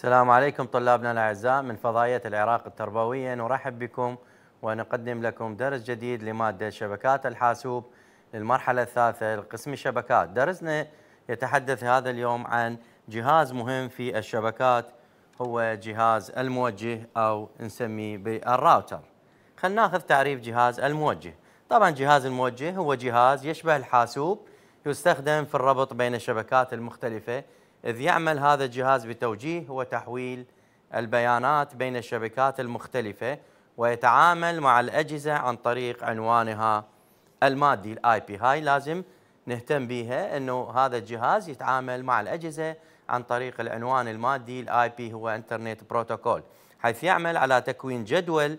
السلام عليكم طلابنا الأعزاء من فضائية العراق التربوية نرحب بكم ونقدم لكم درس جديد لمادة شبكات الحاسوب للمرحلة الثالثة لقسم الشبكات درسنا يتحدث هذا اليوم عن جهاز مهم في الشبكات هو جهاز الموجه أو نسميه بالراوتر خلنا ناخذ تعريف جهاز الموجه طبعا جهاز الموجه هو جهاز يشبه الحاسوب يستخدم في الربط بين الشبكات المختلفة إذ يعمل هذا الجهاز بتوجيه وتحويل البيانات بين الشبكات المختلفة ويتعامل مع الأجهزة عن طريق عنوانها المادي الاي بي هاي لازم نهتم بيها انه هذا الجهاز يتعامل مع الاجهزه عن طريق العنوان المادي الاي بي هو انترنت بروتوكول حيث يعمل على تكوين جدول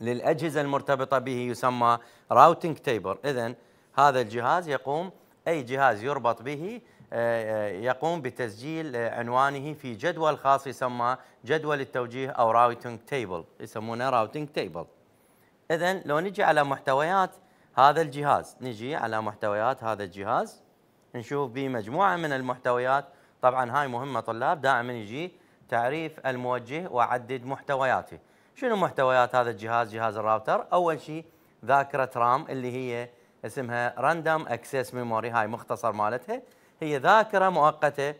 للاجهزه المرتبطه به يسمى راوتينج تيبر اذا هذا الجهاز يقوم اي جهاز يربط به آه، آه، يقوم بتسجيل آه، عنوانه في جدول خاص يسمى جدول التوجيه أو راوتنج تيبل يسمونه راوتنج تيبل إذا لو نجي على محتويات هذا الجهاز نجي على محتويات هذا الجهاز نشوف به مجموعة من المحتويات طبعا هاي مهمة طلاب دائما يجي تعريف الموجه وعدد محتوياته شنو محتويات هذا الجهاز جهاز الراوتر أول شيء ذاكرة رام اللي هي اسمها راندوم اكسس ميموري هاي مختصر مالتها هي ذاكرة مؤقتة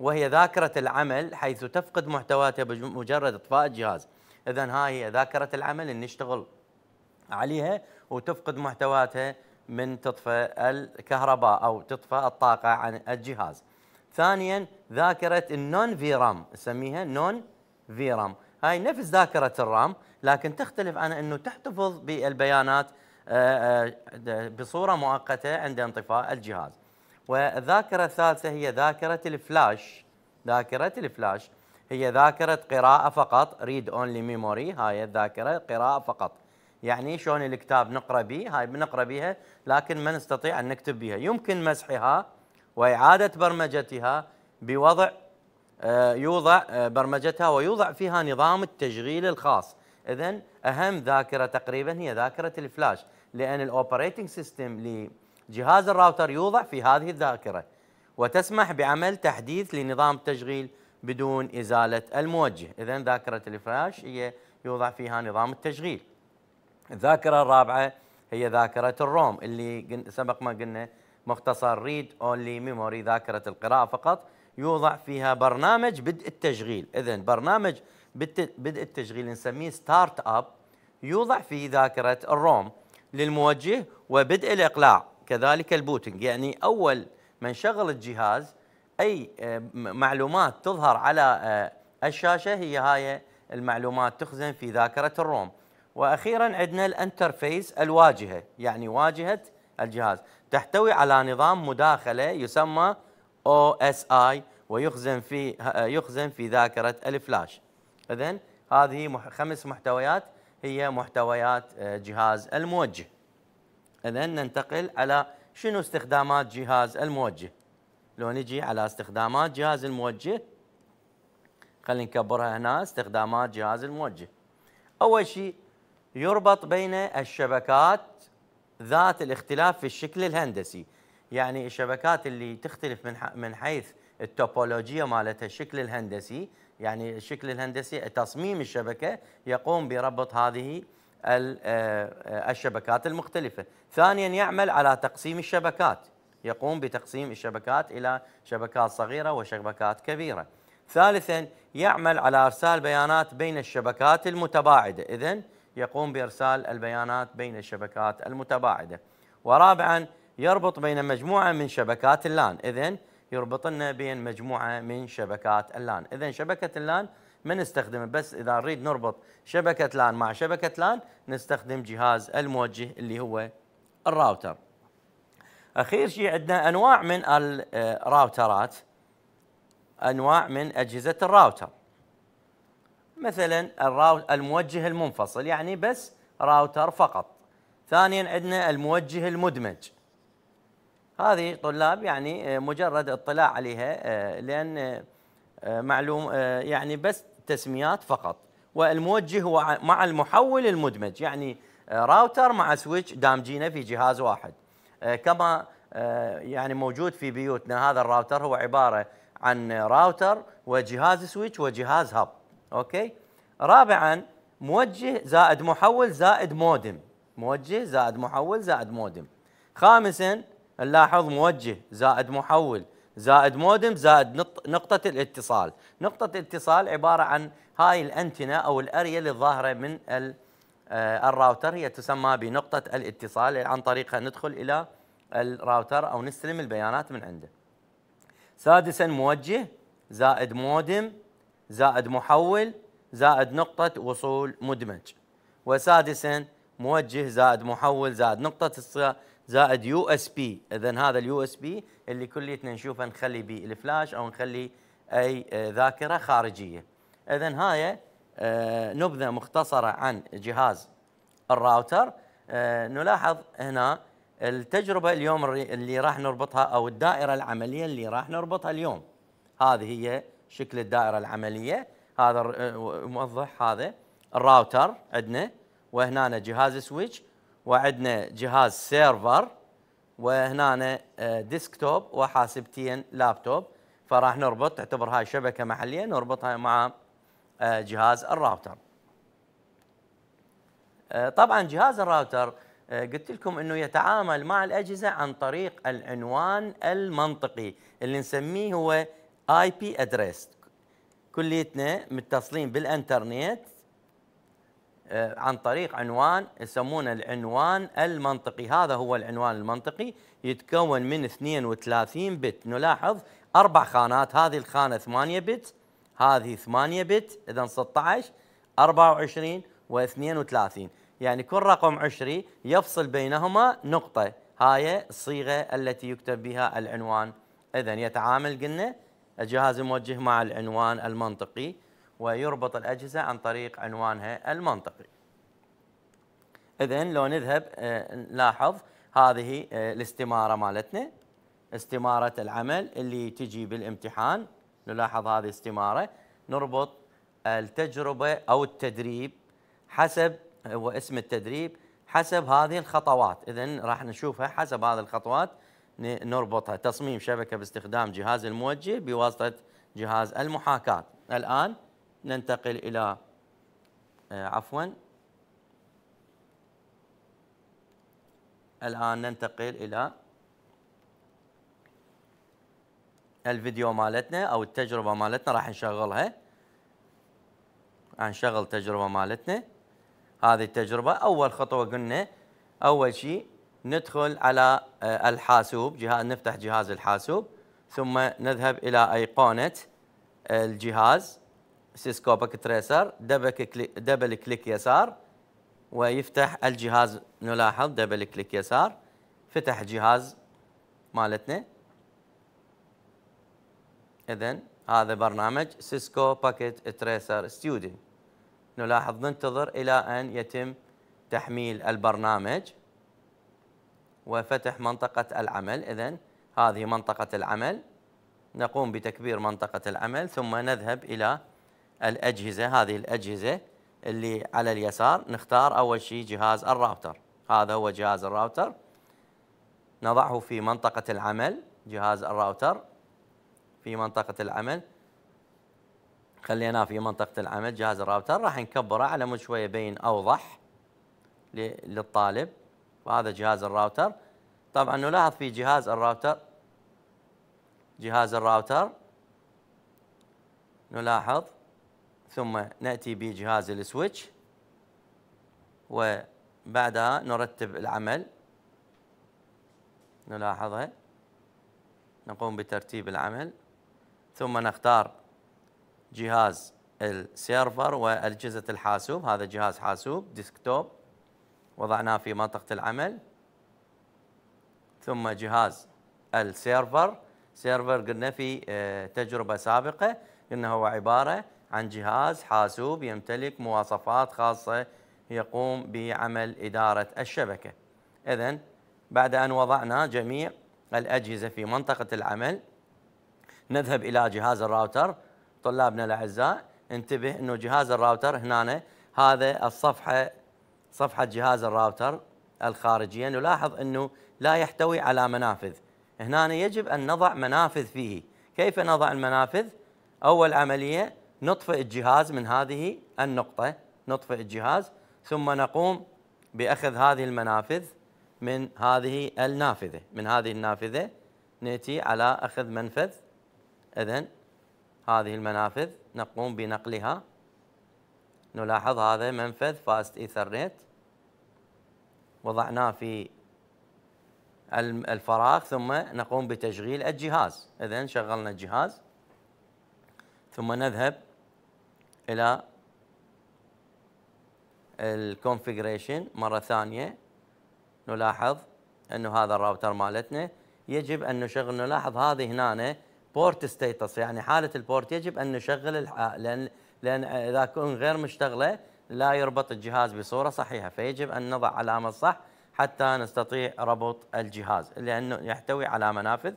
وهي ذاكرة العمل حيث تفقد محتواتها بمجرد إطفاء الجهاز إذا هاي هي ذاكرة العمل اللي نشتغل عليها وتفقد محتواتها من تطفى الكهرباء أو تطفى الطاقة عن الجهاز ثانيا ذاكرة النون في رام نسميها نون في رام هاي نفس ذاكرة الرام لكن تختلف عن أنه تحتفظ بالبيانات آه، آه، بصورة مؤقتة عند انطفاء الجهاز والذاكرة الثالثة هي ذاكرة الفلاش ذاكرة الفلاش هي ذاكرة قراءة فقط ريد اونلي ميموري هاي الذاكرة قراءة فقط يعني شلون الكتاب نقرا به هاي بنقرا بها لكن ما نستطيع ان نكتب بها يمكن مسحها واعاده برمجتها بوضع آه، يوضع آه، برمجتها ويوضع فيها نظام التشغيل الخاص اذا اهم ذاكره تقريبا هي ذاكره الفلاش لان الاوبريتنج سيستم جهاز الراوتر يوضع في هذه الذاكرة وتسمح بعمل تحديث لنظام التشغيل بدون إزالة الموجه إذا ذاكرة الفلاش هي يوضع فيها نظام التشغيل الذاكرة الرابعة هي ذاكرة الروم اللي سبق ما قلنا مختصر ريد اونلي ميموري ذاكرة القراءة فقط يوضع فيها برنامج بدء التشغيل إذا برنامج بدء التشغيل نسميه ستارت اب يوضع في ذاكرة الروم للموجه وبدء الإقلاع كذلك البوتنج يعني أول من شغل الجهاز أي آه، معلومات تظهر على آه، الشاشة هي هاي المعلومات تخزن في ذاكرة الروم وأخيرا عندنا الانترفيس الواجهة يعني واجهة الجهاز تحتوي على نظام مداخلة يسمى OSI ويخزن في آه، يخزن في ذاكرة الفلاش إذا هذه خمس محتويات هي محتويات جهاز الموجه اذا ننتقل على شنو استخدامات جهاز الموجه لو نجي على استخدامات جهاز الموجه خلينا نكبرها هنا استخدامات جهاز الموجه اول شيء يربط بين الشبكات ذات الاختلاف في الشكل الهندسي يعني الشبكات اللي تختلف من من حيث التوبولوجيا مالتها الشكل الهندسي يعني الشكل الهندسي تصميم الشبكه يقوم بربط هذه آه، آه، الشبكات المختلفة ثانيا يعمل على تقسيم الشبكات يقوم بتقسيم الشبكات إلى شبكات صغيرة وشبكات كبيرة ثالثا يعمل على إرسال بيانات بين الشبكات المتباعدة إذن يقوم بإرسال البيانات بين الشبكات المتباعدة ورابعا يربط بين مجموعة من شبكات اللان إذن يربطنا بين مجموعة من شبكات اللان إذن شبكة اللان ما نستخدمه بس اذا نريد نربط شبكه لان مع شبكه لان نستخدم جهاز الموجه اللي هو الراوتر اخير شيء عندنا انواع من الراوترات انواع من اجهزه الراوتر مثلا الموجه المنفصل يعني بس راوتر فقط ثانيا عندنا الموجه المدمج هذه طلاب يعني مجرد اطلاع عليها آه، لان آه، معلوم آه، يعني بس تسميات فقط والموجه هو مع المحول المدمج يعني آه، راوتر مع سويتش دامجينه في جهاز واحد آه، كما آه، يعني موجود في بيوتنا هذا الراوتر هو عباره عن راوتر وجهاز سويتش وجهاز هب اوكي رابعا موجه زائد محول زائد مودم موجه زائد محول زائد مودم خامسا نلاحظ موجه زائد محول زائد مودم زائد نقطة الاتصال نقطة الاتصال عبارة عن هاي الأنتنة أو الأرية الظاهرة من آه، الراوتر هي تسمى بنقطة الاتصال عن طريقها ندخل إلى الراوتر أو نستلم البيانات من عنده سادسا موجه زائد مودم زائد محول زائد نقطة وصول مدمج وسادسا موجه زائد محول زائد نقطة زائد يو اس بي اذا هذا اليو اس بي اللي كليتنا نشوفه نخلي به الفلاش او نخلي اي آه، ذاكره خارجيه اذا هاي آه، نبذه مختصره عن جهاز الراوتر آه، نلاحظ هنا التجربه اليوم اللي راح نربطها او الدائره العمليه اللي راح نربطها اليوم هذه هي شكل الدائره العمليه هذا موضح هذا الراوتر عندنا وهنا جهاز سويتش وعندنا جهاز سيرفر وهنا آه، ديسكتوب وحاسبتين لابتوب فراح نربط تعتبر هاي شبكه محليه نربطها مع آه، جهاز الراوتر آه، طبعا جهاز الراوتر قلت لكم انه يتعامل مع الاجهزه عن طريق العنوان المنطقي اللي نسميه هو اي بي ادريس كليتنا متصلين بالانترنت آه، عن طريق عنوان يسمونه العنوان المنطقي هذا هو العنوان المنطقي يتكون من 32 بت نلاحظ أربع خانات هذه الخانة 8 بت هذه 8 بت إذا 16 24 و 32 يعني كل رقم عشري يفصل بينهما نقطة هاي الصيغة التي يكتب بها العنوان إذا يتعامل قلنا الجهاز الموجه مع العنوان المنطقي ويربط الأجهزة عن طريق عنوانها المنطقي إذا لو نذهب آه، نلاحظ هذه آه، الاستمارة مالتنا استمارة العمل اللي تجي بالامتحان نلاحظ هذه الاستمارة نربط التجربة أو التدريب حسب هو اسم التدريب حسب هذه الخطوات إذا راح نشوفها حسب هذه الخطوات نربطها تصميم شبكة باستخدام جهاز الموجه بواسطة جهاز المحاكاة الآن ننتقل إلى آه، عفوا الآن ننتقل إلى الفيديو مالتنا أو التجربة مالتنا راح نشغلها نشغل التجربة مالتنا هذه التجربة أول خطوة قلنا أول شيء ندخل على آه، الحاسوب جهاز نفتح جهاز الحاسوب ثم نذهب إلى أيقونة آه، الجهاز سيسكو باك تريسر دبل كليك, دبل كليك يسار ويفتح الجهاز نلاحظ دبل كليك يسار فتح جهاز مالتنا اذا هذا برنامج سيسكو باكيت تريسر ستودنت نلاحظ ننتظر الى ان يتم تحميل البرنامج وفتح منطقة العمل إذا هذه منطقة العمل نقوم بتكبير منطقة العمل ثم نذهب إلى الأجهزة هذه الأجهزة اللي على اليسار نختار أول شيء جهاز الراوتر هذا هو جهاز الراوتر نضعه في منطقة العمل جهاز الراوتر في منطقة العمل خليناه في منطقة العمل جهاز الراوتر راح نكبره على مود شوية بين أوضح للطالب وهذا جهاز الراوتر طبعا نلاحظ في جهاز الراوتر جهاز الراوتر نلاحظ ثم نأتي بجهاز السويتش وبعدها نرتب العمل نلاحظه نقوم بترتيب العمل ثم نختار جهاز السيرفر وأجهزة الحاسوب هذا جهاز حاسوب ديسكتوب وضعناه في منطقة العمل ثم جهاز السيرفر سيرفر قلنا في آه، تجربة سابقة أنه هو عبارة عن جهاز حاسوب يمتلك مواصفات خاصة يقوم بعمل إدارة الشبكة إذا بعد أن وضعنا جميع الأجهزة في منطقة العمل نذهب إلى جهاز الراوتر طلابنا الأعزاء انتبه أنه جهاز الراوتر هنا هذا الصفحة صفحة جهاز الراوتر الخارجية نلاحظ أنه لا يحتوي على منافذ هنا يجب أن نضع منافذ فيه كيف نضع المنافذ؟ أول عملية نطفئ الجهاز من هذه النقطة نطفئ الجهاز ثم نقوم بأخذ هذه المنافذ من هذه النافذة من هذه النافذة نأتي على أخذ منفذ إذن هذه المنافذ نقوم بنقلها نلاحظ هذا منفذ فاست إيثرنت وضعناه في الفراغ ثم نقوم بتشغيل الجهاز إذن شغلنا الجهاز ثم نذهب الى الكونفيجريشن مره ثانيه نلاحظ انه هذا الراوتر مالتنا يجب ان نشغل نلاحظ هذه هنا بورت ستيتس يعني حاله البورت يجب ان نشغل لان لان اذا كن غير مشتغله لا يربط الجهاز بصوره صحيحه فيجب ان نضع علامه صح حتى نستطيع ربط الجهاز لانه يحتوي على منافذ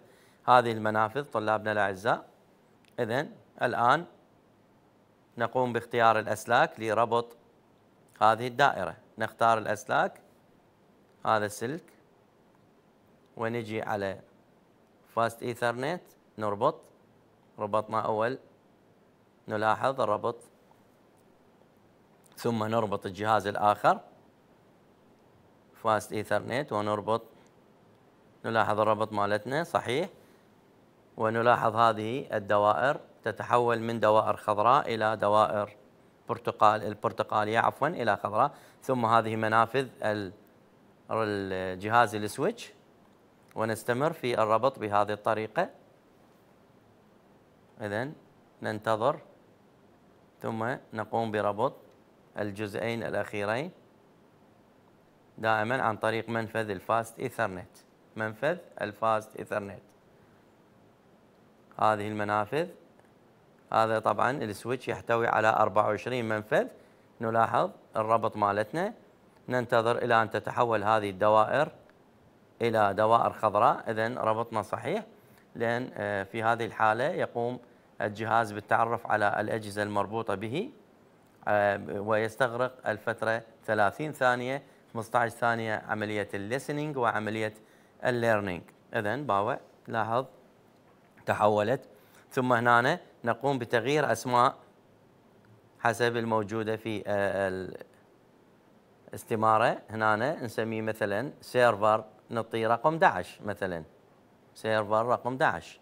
هذه المنافذ طلابنا الاعزاء اذا الان نقوم باختيار الأسلاك لربط هذه الدائرة نختار الأسلاك هذا السلك ونجي على فاست إيثرنت نربط ربطنا أول نلاحظ الربط ثم نربط الجهاز الآخر فاست إيثرنت ونربط نلاحظ الربط مالتنا صحيح ونلاحظ هذه الدوائر تتحول من دوائر خضراء إلى دوائر برتقال البرتقالية عفوا إلى خضراء ثم هذه منافذ الجهاز السويتش ونستمر في الربط بهذه الطريقة إذا ننتظر ثم نقوم بربط الجزئين الأخيرين دائما عن طريق منفذ الفاست إيثرنت منفذ الفاست إيثرنت هذه المنافذ هذا طبعا السويتش يحتوي على 24 منفذ نلاحظ الربط مالتنا ننتظر إلى أن تتحول هذه الدوائر إلى دوائر خضراء إذا ربطنا صحيح لأن آه، في هذه الحالة يقوم الجهاز بالتعرف على الأجهزة المربوطة به آه، ويستغرق الفترة 30 ثانية 15 ثانية عملية الليسننج وعملية الليرنينج إذا باوع لاحظ تحولت ثم هنا نقوم بتغيير أسماء حسب الموجودة في آه، الاستمارة هنا نسميه مثلا سيرفر نعطيه رقم 11 مثلا سيرفر رقم 11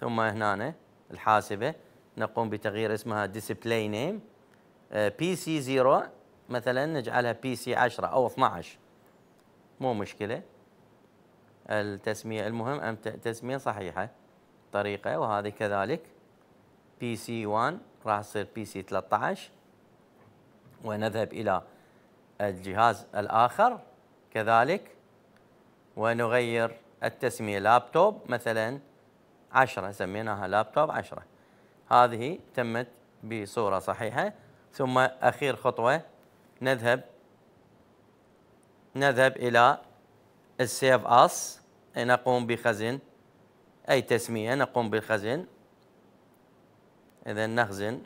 ثم هنا الحاسبة نقوم بتغيير اسمها ديسبلاي نيم بي سي 0 مثلا نجعلها بي سي 10 أو 12 مو مشكلة التسمية المهم أن تسمية صحيحة الطريقة وهذه كذلك بي سي 1 راح تصير بي سي 13 ونذهب إلى الجهاز الآخر كذلك ونغير التسمية لابتوب مثلا 10 سميناها لابتوب 10 هذه تمت بصورة صحيحة ثم أخير خطوة نذهب نذهب إلى السيف أس نقوم بخزن أي تسمية نقوم بالخزن إذا نخزن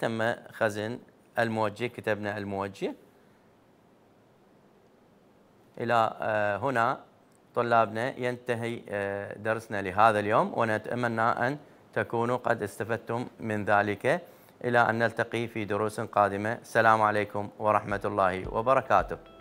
تم خزن الموجه كتبنا الموجه إلى آه، هنا طلابنا ينتهي آه، درسنا لهذا اليوم ونتمنى أن تكونوا قد استفدتم من ذلك إلى أن نلتقي في دروس قادمة السلام عليكم ورحمة الله وبركاته